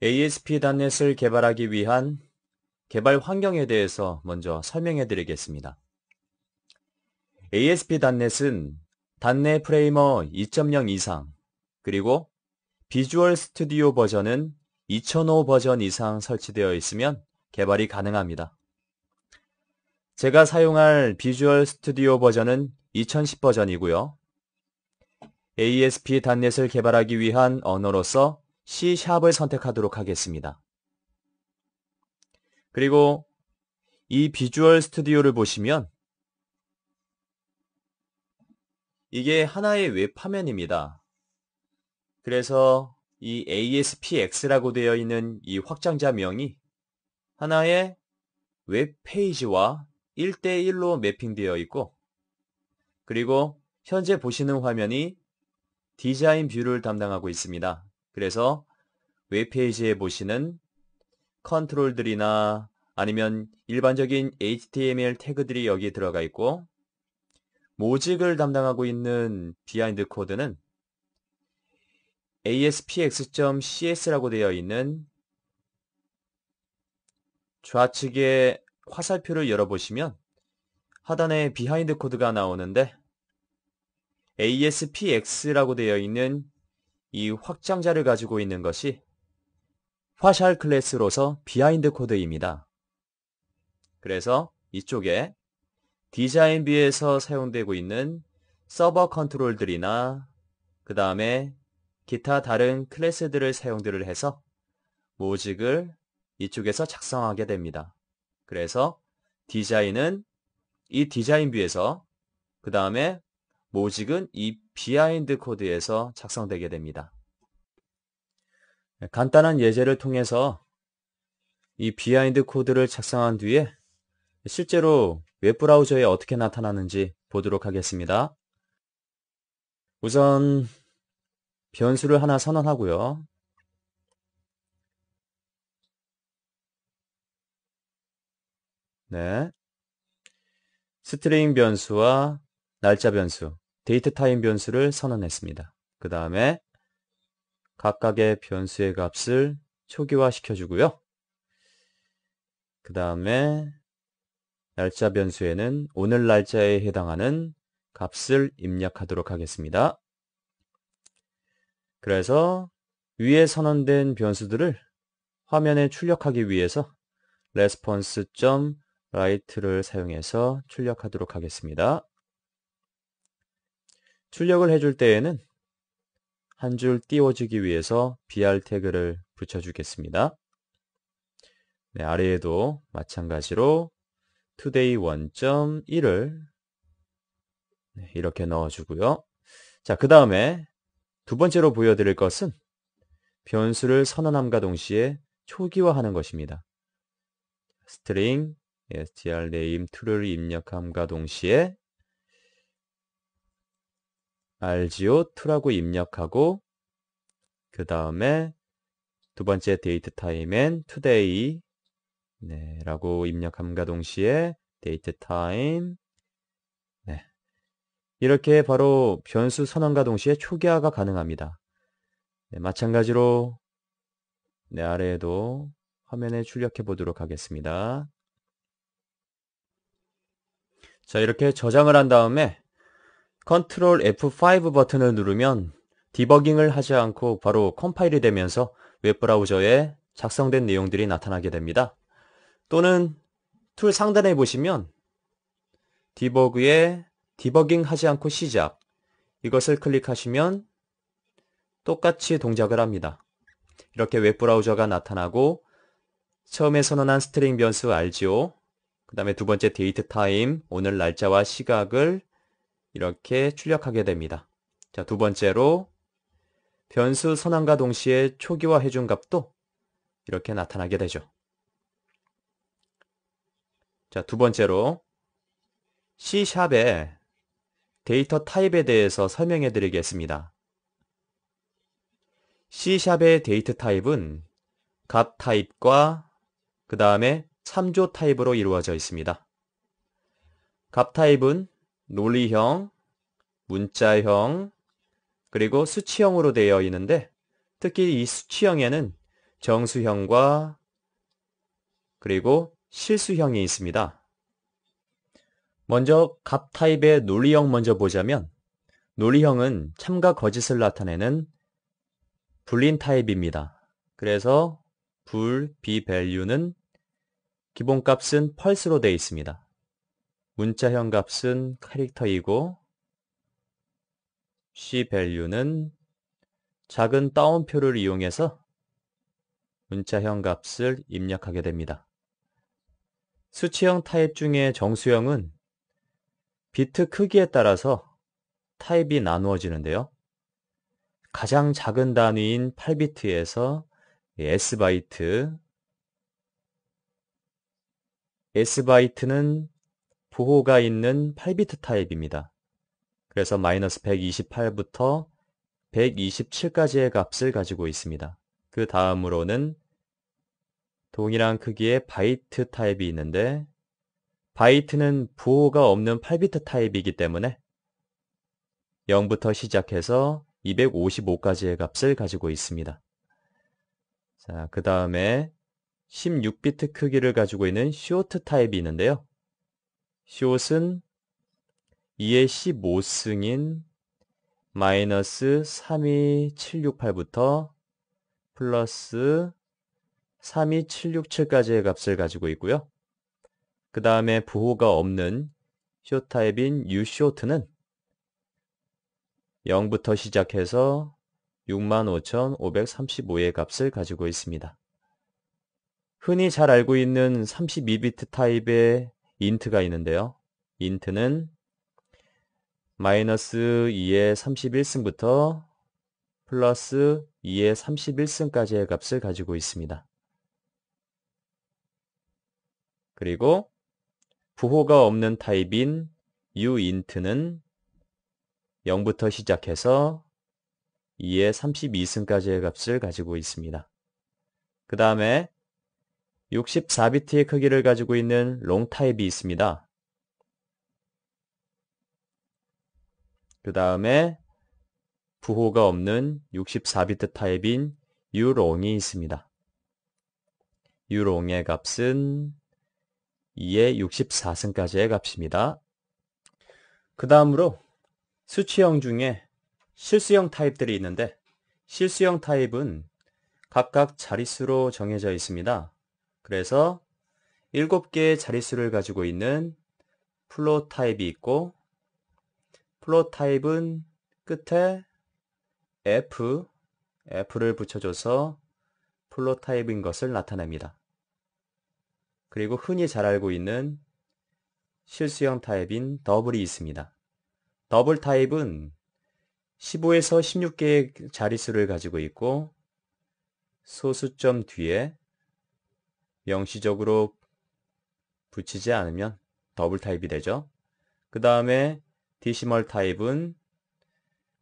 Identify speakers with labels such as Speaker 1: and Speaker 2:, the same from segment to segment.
Speaker 1: ASP.NET을 개발하기 위한 개발 환경에 대해서 먼저 설명해 드리겠습니다. ASP.NET은 단내 프레이머 2.0 이상 그리고 비주얼 스튜디오 버전은 2005 버전 이상 설치되어 있으면 개발이 가능합니다. 제가 사용할 비주얼 스튜디오 버전은 2010 버전이고요. ASP.NET을 개발하기 위한 언어로서 C샵을 선택하도록 하겠습니다. 그리고 이 비주얼 스튜디오를 보시면 이게 하나의 웹화면입니다. 그래서 이 ASPX라고 되어 있는 이 확장자명이 하나의 웹페이지와 1대1로 매핑되어 있고 그리고 현재 보시는 화면이 디자인 뷰를 담당하고 있습니다. 그래서 웹페이지에 보시는 컨트롤들이나 아니면 일반적인 HTML 태그들이 여기에 들어가 있고 모직을 담당하고 있는 비하인드 코드는 aspx.cs라고 되어 있는 좌측의 화살표를 열어보시면 하단에 비하인드 코드가 나오는데 aspx라고 되어 있는 이 확장자를 가지고 있는 것이 화샬 클래스로서 비하인드 코드입니다. 그래서 이쪽에 디자인뷰에서 사용되고 있는 서버 컨트롤들이나 그 다음에 기타 다른 클래스들을 사용들을 해서 모직을 이쪽에서 작성하게 됩니다. 그래서 디자인은 이 디자인 뷰에서 그 다음에 모직은 이 비하인드 코드에서 작성되게 됩니다. 간단한 예제를 통해서 이 비하인드 코드를 작성한 뒤에 실제로 웹브라우저에 어떻게 나타나는지 보도록 하겠습니다. 우선 변수를 하나 선언하고요. 네. 스트링 변수와 날짜 변수 데이트 타임 변수를 선언했습니다. 그 다음에 각각의 변수의 값을 초기화 시켜주고요. 그 다음에 날짜 변수에는 오늘 날짜에 해당하는 값을 입력하도록 하겠습니다. 그래서 위에 선언된 변수들을 화면에 출력하기 위해서 response.write를 사용해서 출력하도록 하겠습니다. 출력을 해줄 때에는 한 줄 띄워주기 위해서 br 태그를 붙여주겠습니다. 네, 아래에도 마찬가지로 today 1.1을 네, 이렇게 넣어주고요. 자, 그 다음에 두 번째로 보여드릴 것은 변수를 선언함과 동시에 초기화하는 것입니다. 스트링 str 예, name true를 입력함과 동시에 RGO2라고 입력하고 그 다음에 두 번째 데이트 타임엔 today 네, 라고 입력함과 동시에 데이트 타임 네. 이렇게 바로 변수 선언과 동시에 초기화가 가능합니다. 네, 마찬가지로 네, 아래에도 화면에 출력해 보도록 하겠습니다. 자, 이렇게 저장을 한 다음에 컨트롤 F5 버튼을 누르면 디버깅을 하지 않고 바로 컴파일이 되면서 웹브라우저에 작성된 내용들이 나타나게 됩니다. 또는 툴 상단에 보시면 디버그에 디버깅 하지 않고 시작 이것을 클릭하시면 똑같이 동작을 합니다. 이렇게 웹브라우저가 나타나고 처음에 선언한 스트링 변수 알지오 그 다음에 두 번째 데이트 타임 오늘 날짜와 시각을 이렇게 출력하게 됩니다. 자, 두 번째로 변수 선언과 동시에 초기화 해준 값도 이렇게 나타나게 되죠. 자, 두 번째로 C샵의 데이터 타입에 대해서 설명해 드리겠습니다. C샵의 데이터 타입은 값 타입과 그 다음에 참조 타입으로 이루어져 있습니다. 값 타입은 논리형, 문자형, 그리고 수치형으로 되어 있는데 특히 이 수치형에는 정수형과 그리고 실수형이 있습니다. 먼저 값 타입의 논리형 먼저 보자면 논리형은 참과 거짓을 나타내는 불린 타입입니다. 그래서 불, 비, 밸류는 기본값은 펄스로 되어 있습니다. 문자형 값은 캐릭터이고 C value는 작은 따옴표를 이용해서 문자형 값을 입력하게 됩니다. 수치형 타입 중에 정수형은 비트 크기에 따라서 타입이 나누어지는데요. 가장 작은 단위인 8비트에서 S바이트, S바이트는 부호가 있는 8비트 타입입니다. 그래서 마이너스 128부터 127까지의 값을 가지고 있습니다. 그 다음으로는 동일한 크기의 바이트 타입이 있는데 바이트는 부호가 없는 8비트 타입이기 때문에 0부터 시작해서 255까지의 값을 가지고 있습니다. 자, 그 다음에 16비트 크기를 가지고 있는 쇼트 타입이 있는데요. 숏은 2의 15승인 마이너스 32768부터 플러스 32767까지의 값을 가지고 있고요. 그 다음에 부호가 없는 숏 타입인 유숏은 0부터 시작해서 65,535의 값을 가지고 있습니다. 흔히 잘 알고 있는 32비트 타입의 인트가 있는데요. 인트는 마이너스 2의 31승부터 플러스 2의 31승까지의 값을 가지고 있습니다. 그리고 부호가 없는 타입인 uint는 0부터 시작해서 2의 32승까지의 값을 가지고 있습니다. 그 다음에 64비트의 크기를 가지고 있는 롱타입이 있습니다. 그 다음에 부호가 없는 64비트 타입인 유롱이 있습니다. 유롱의 값은 2의 64승까지의 값입니다. 그 다음으로 수치형 중에 실수형 타입들이 있는데 실수형 타입은 각각 자릿수로 정해져 있습니다. 그래서 7개의 자릿수를 가지고 있는 플로 타입이 있고 플로 타입은 끝에 f, f를 붙여줘서 플로 타입인 것을 나타냅니다. 그리고 흔히 잘 알고 있는 실수형 타입인 더블이 있습니다. 더블 타입은 15에서 16개의 자릿수를 가지고 있고 소수점 뒤에 영시적으로 붙이지 않으면 더블 타입이 되죠. 그 다음에 디시멀 타입은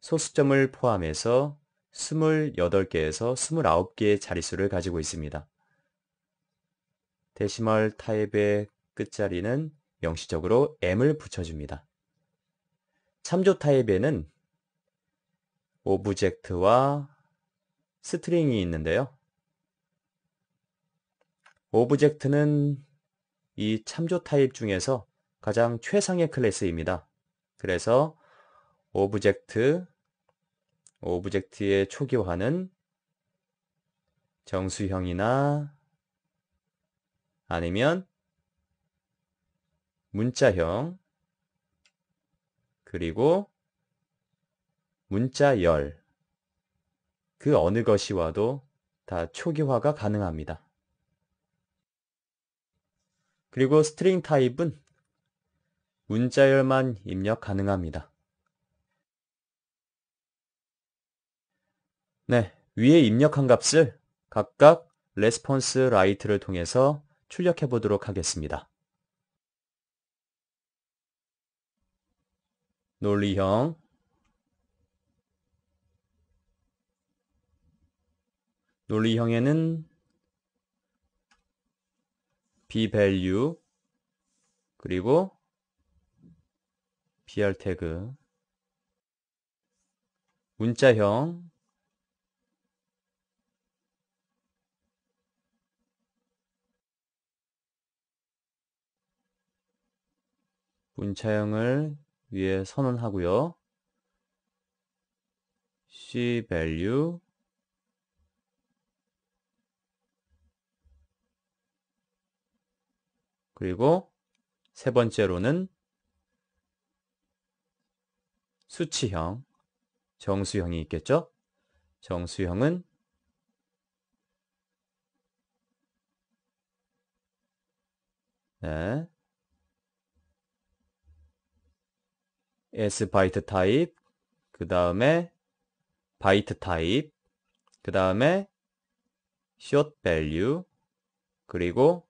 Speaker 1: 소수점을 포함해서 28개에서 29개의 자릿수를 가지고 있습니다. 데시멀 타입의 끝자리는 명시적으로 m을 붙여줍니다. 참조 타입에는 오브젝트와 스트링이 있는데요. 오브젝트는 이 참조 타입 중에서 가장 최상의 클래스입니다. 그래서 오브젝트, 오브젝트의 초기화는 정수형이나 아니면 문자형 그리고 문자열 그 어느 것이 와도 다 초기화가 가능합니다. 그리고 스트링 타입은 문자열만 입력 가능합니다. 네, 위에 입력한 값을 각각 response 폰스 라이트를 통해서 출력해 보도록 하겠습니다. 논리형 논리형에는 bvalue 그리고 br 태그 문자형 문자형을 위해 선언하고요. C value 그리고 세 번째로는 수치형, 정수형이 있겠죠? 정수형은 네. S 바이트 타입, 그 다음에 바이트 타입, 그 다음에 s h o 그리고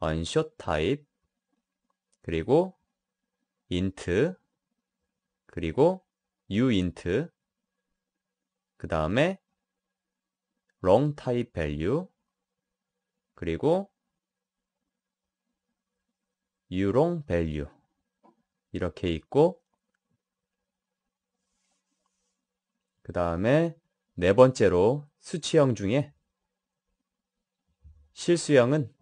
Speaker 1: 언숏 타입 그리고 인트 그리고 유인트 그 다음에 롱 타입 밸류 그리고 유롱 밸류 이렇게 있고 그 다음에 네 번째로 수치형 중에 실수형은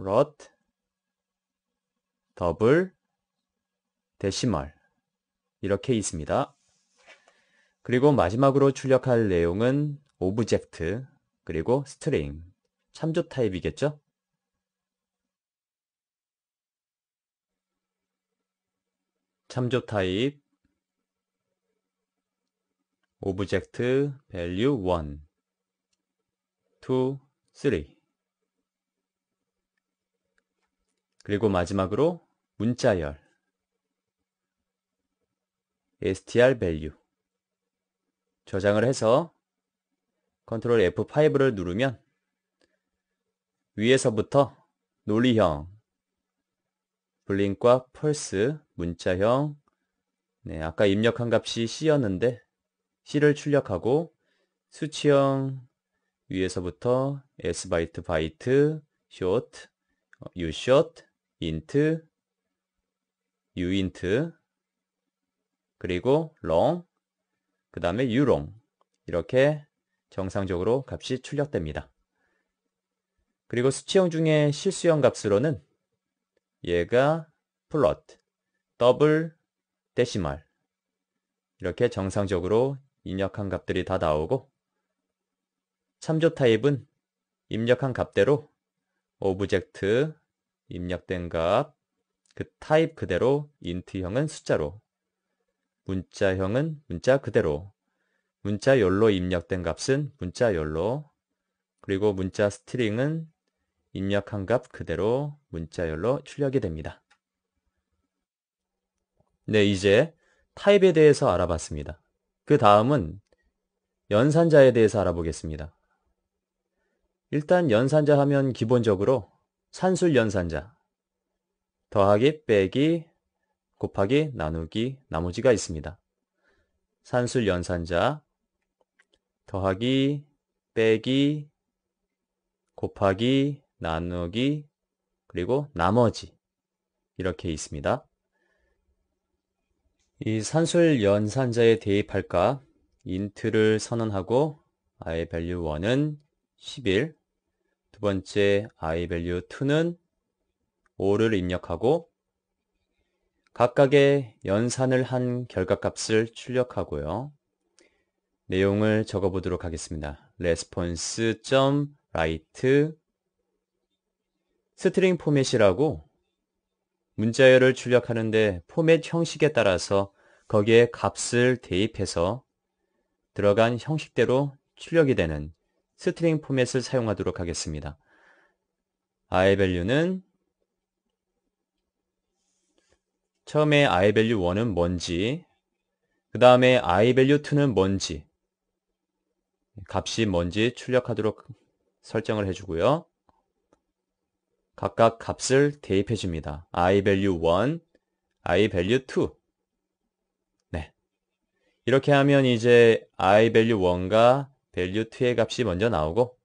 Speaker 1: plot 더블 데시멀 이렇게 있습니다. 그리고 마지막으로 출력할 내용은 오브젝트 그리고 스트링 참조 타입이겠죠? 참조 타입 오브젝트 밸류 1 2 3 그리고 마지막으로 문자열 str value 저장을 해서 컨트롤 F5를 누르면 위에서부터 논리형, 블링과 펄스, 문자형 네, 아까 입력한 값이 C였는데 C를 출력하고 수치형 위에서부터 S 바이트 바이트, 쇼트, U 어, 쇼트, 인트, 유인트, 그리고 long, 그 다음에 유롱 이렇게 정상적으로 값이 출력됩니다. 그리고 수치형 중에 실수형 값으로는 얘가 플롯, 더블, 데시멀 이렇게 정상적으로 입력한 값들이 다 나오고 참조 타입은 입력한 값대로 오브젝트, 입력된 값, 그 타입 그대로 인트형은 숫자로, 문자형은 문자 그대로, 문자열로 입력된 값은 문자열로, 그리고 문자 스트링은 입력한 값 그대로 문자열로 출력이 됩니다. 네, 이제 타입에 대해서 알아봤습니다. 그 다음은 연산자에 대해서 알아보겠습니다. 일단 연산자 하면 기본적으로 산술 연산자 더하기 빼기 곱하기 나누기 나머지가 있습니다. 산술 연산자 더하기 빼기 곱하기 나누기 그리고 나머지 이렇게 있습니다. 이 산술 연산자에 대입할까 인트를 선언하고 i v a l u 1은 11두 번째 i value 2는 5를 입력하고 각각의 연산을 한 결과값을 출력하고요. 내용을 적어보도록 하겠습니다. response.write 스트링 포맷이라고 문자열을 출력하는데 포맷 형식에 따라서 거기에 값을 대입해서 들어간 형식대로 출력이 되는 스트링 포맷을 사용하도록 하겠습니다. i v a l 는 처음에 i v a l 1은 뭔지 그 다음에 i v a l 2는 뭔지 값이 뭔지 출력하도록 설정을 해주고요. 각각 값을 대입해 줍니다. i v a l 1, i v a l 2 네. 이렇게 하면 이제 i v a l 1과 value 2의 값이 먼저 나오고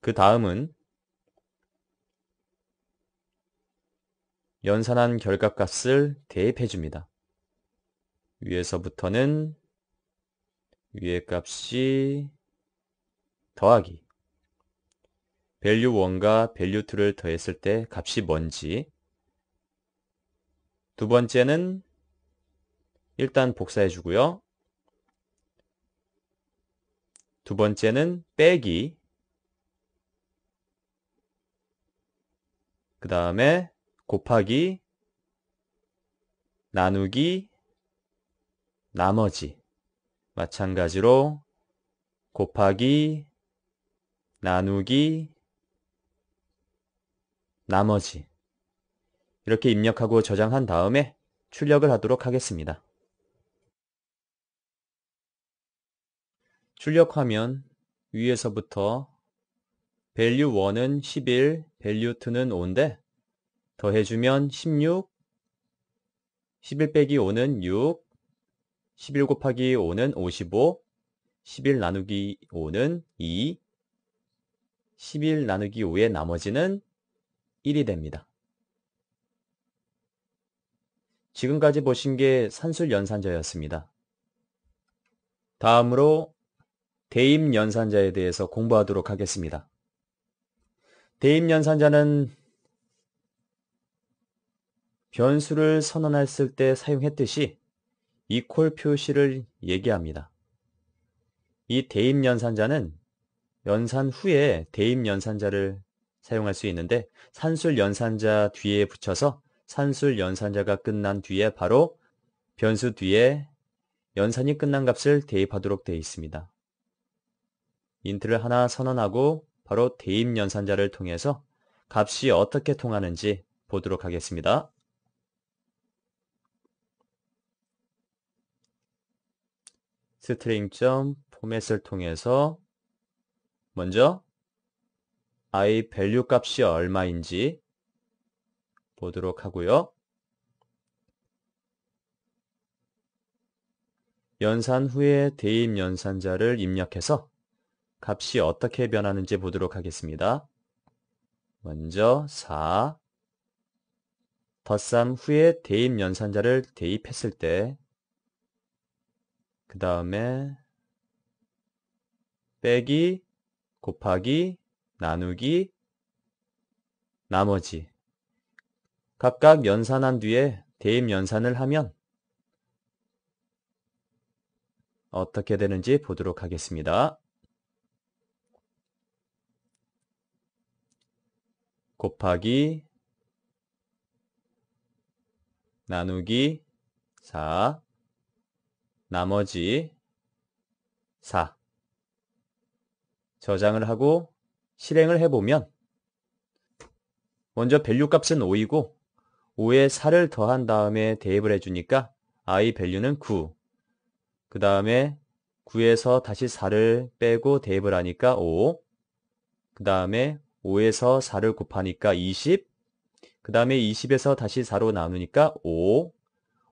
Speaker 1: 그 다음은 연산한 결과값을 대입해 줍니다. 위에서부터는 위의 값이 더하기 value 1과 value 2를 더했을 때 값이 뭔지 두 번째는 일단 복사해 주고요. 두 번째는 빼기. 그 다음에 곱하기, 나누기, 나머지. 마찬가지로 곱하기, 나누기, 나머지. 이렇게 입력하고 저장한 다음에 출력을 하도록 하겠습니다. 출력하면 위에서부터 밸류 1은 11, 밸류 2는 5인데 더해주면 16, 11 빼기 5는 6, 11 곱하기 5는 55, 11 나누기 5는 2, 11 나누기 5의 나머지는 1이 됩니다. 지금까지 보신 게 산술 연산자였습니다. 다음으로 대입 연산자에 대해서 공부하도록 하겠습니다. 대입 연산자는 변수를 선언했을 때 사용했듯이 이퀄 표시를 얘기합니다. 이 대입 연산자는 연산 후에 대입 연산자를 사용할 수 있는데 산술 연산자 뒤에 붙여서 산술 연산자가 끝난 뒤에 바로 변수 뒤에 연산이 끝난 값을 대입하도록 되어 있습니다. 인트를 하나 선언하고 바로 대입 연산자를 통해서 값이 어떻게 통하는지 보도록 하겠습니다. 스트링 점 포맷을 통해서 먼저 i 밸류 값이 얼마인지 보도록 하고요. 연산 후에 대입 연산자를 입력해서 값이 어떻게 변하는지 보도록 하겠습니다. 먼저 4 덧셈 후에 대입 연산자를 대입했을 때그 다음에 빼기 곱하기 나누기 나머지 각각 연산한 뒤에 대입 연산을 하면 어떻게 되는지 보도록 하겠습니다. 곱하기 나누기 4 나머지 4 저장을 하고 실행을 해보면 먼저 밸류 값은 5이고 5에 4를 더한 다음에 대입을 해주니까 i 밸류는 9. 그 다음에 9에서 다시 4를 빼고 대입을 하니까 5. 그 다음에 5에서 4를 곱하니까 20. 그 다음에 20에서 다시 4로 나누니까 5.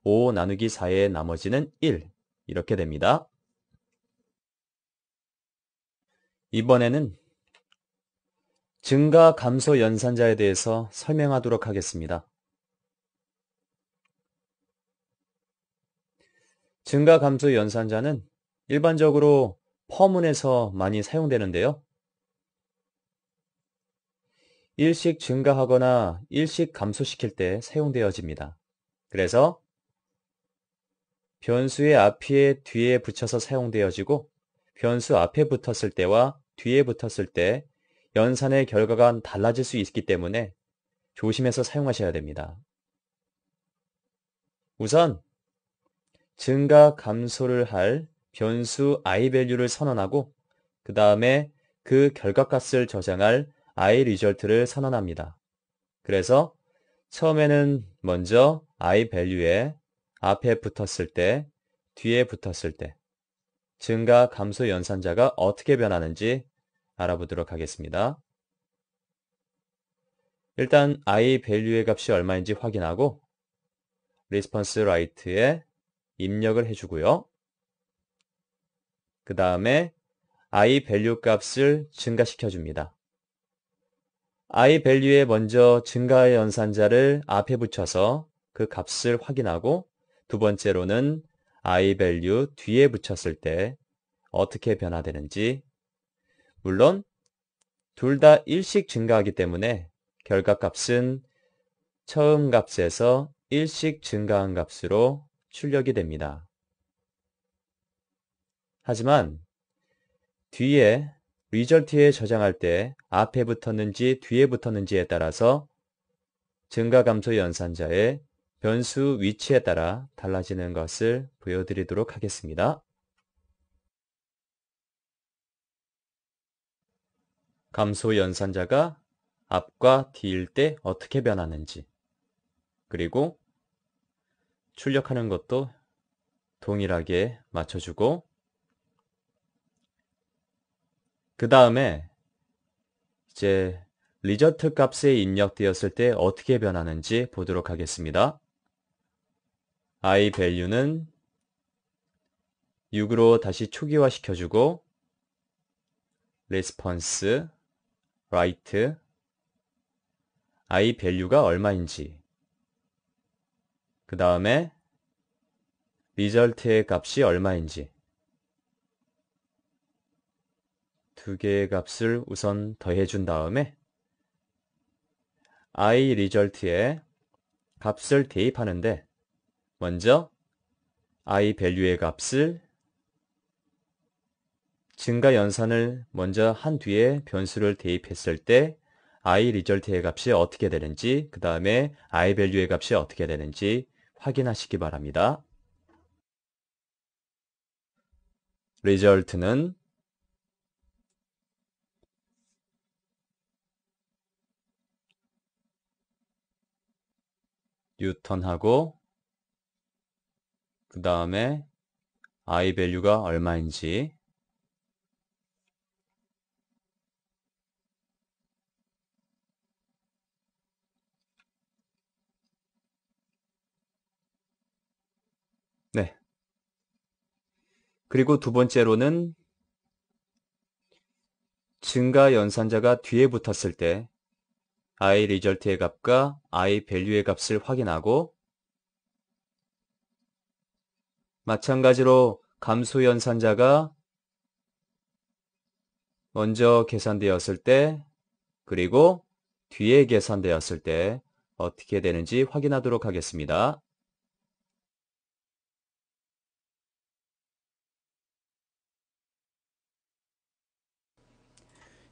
Speaker 1: 5 나누기 4의 나머지는 1. 이렇게 됩니다. 이번에는 증가 감소 연산자에 대해서 설명하도록 하겠습니다. 증가 감소 연산자는 일반적으로 퍼문에서 많이 사용되는데요. 일씩 증가하거나 일씩 감소시킬 때 사용되어집니다. 그래서 변수의 앞에 뒤에 붙여서 사용되어지고 변수 앞에 붙었을 때와 뒤에 붙었을 때 연산의 결과가 달라질 수 있기 때문에 조심해서 사용하셔야 됩니다. 우선 증가 감소를 할 변수 i 밸류를 선언하고 그 다음에 그 결과값을 저장할 I r e s u 를 선언합니다. 그래서 처음에는 먼저 I v a l u 에 앞에 붙었을 때, 뒤에 붙었을 때 증가 감소 연산자가 어떻게 변하는지 알아보도록 하겠습니다. 일단 i v a l 의 값이 얼마인지 확인하고 response right에 입력을 해주고요. 그 다음에 i v a l 값을 증가시켜줍니다. I v a l 에 먼저 증가의 연산자를 앞에 붙여서 그 값을 확인하고 두 번째로는 I v a l 뒤에 붙였을 때 어떻게 변화되는지 물론 둘 다일식 증가하기 때문에 결과값은 처음 값에서 일식 증가한 값으로 출력이 됩니다. 하지만 뒤에 리절트에 저장할 때 앞에 붙었는지 뒤에 붙었는지에 따라서 증가 감소 연산자의 변수 위치에 따라 달라지는 것을 보여드리도록 하겠습니다. 감소 연산자가 앞과 뒤일 때 어떻게 변하는지 그리고 출력하는 것도 동일하게 맞춰주고 그 다음에 이제 리저트 값에 입력되었을 때 어떻게 변하는지 보도록 하겠습니다. i value는 6으로 다시 초기화 시켜주고 response, write, i value가 얼마인지 그 다음에 result의 값이 얼마인지 두 개의 값을 우선 더해준 다음에 i result에 값을 대입하는데 먼저 i value의 값을 증가 연산을 먼저 한 뒤에 변수를 대입했을 때 i result의 값이 어떻게 되는지 그 다음에 i value의 값이 어떻게 되는지 확인하시기 바랍니다. result는 유턴하고 그 다음에 i 밸류가 얼마인지 네. 그리고 두 번째로는 증가 연산자가 뒤에 붙었을 때 i 리절트의 값과 i 밸류의 값을 확인하고 마찬가지로 감소 연산자가 먼저 계산되었을 때 그리고 뒤에 계산되었을 때 어떻게 되는지 확인하도록 하겠습니다.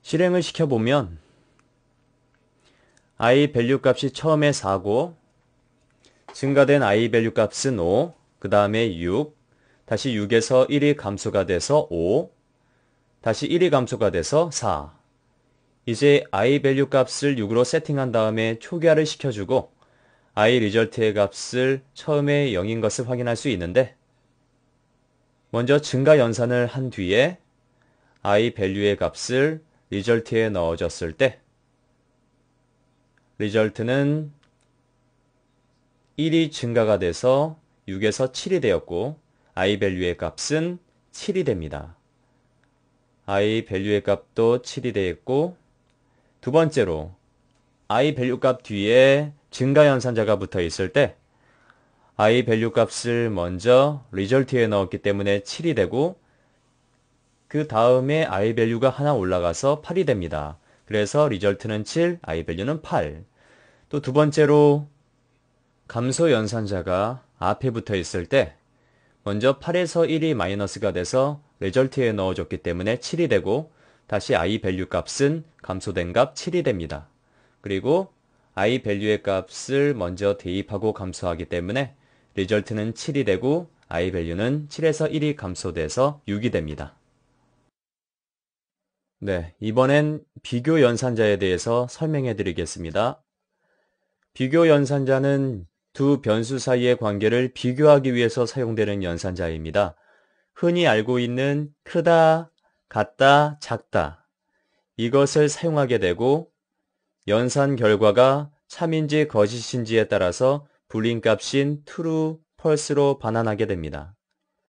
Speaker 1: 실행을 시켜보면 i 밸류 값이 처음에 4고 증가된 i 밸류 값은 5, 그 다음에 6, 다시 6에서 1이 감소가 돼서 5, 다시 1이 감소가 돼서 4. 이제 i 밸류 값을 6으로 세팅한 다음에 초기화를 시켜주고 i 리절트의 값을 처음에 0인 것을 확인할 수 있는데 먼저 증가 연산을 한 뒤에 i 밸류의 값을 리절트에 넣어줬을 때 리절트는 1이 증가가 돼서 6에서 7이 되었고 i 밸류의 값은 7이 됩니다. i 밸류의 값도 7이 되었고 두 번째로 i 밸류 값 뒤에 증가 연산자가 붙어 있을 때 i 밸류 값을 먼저 리절트에 넣었기 때문에 7이 되고 그 다음에 i 밸류가 하나 올라가서 8이 됩니다. 그래서 리절트는 7, 아이 밸류는 8. 또 두 번째로 감소 연산자가 앞에 붙어 있을 때 먼저 8에서 1이 마이너스가 돼서 리절트에 넣어줬기 때문에 7이 되고 다시 아이 밸류 값은 감소된 값 7이 됩니다. 그리고 아이 밸류의 값을 먼저 대입하고 감소하기 때문에 리절트는 7이 되고 아이 밸류는 7에서 1이 감소돼서 6이 됩니다. 네, 이번엔 비교 연산자에 대해서 설명해 드리겠습니다. 비교 연산자는 두 변수 사이의 관계를 비교하기 위해서 사용되는 연산자입니다. 흔히 알고 있는 크다, 같다, 작다 이것을 사용하게 되고 연산 결과가 참인지 거짓인지에 따라서 불린 값인 true, false로 반환하게 됩니다.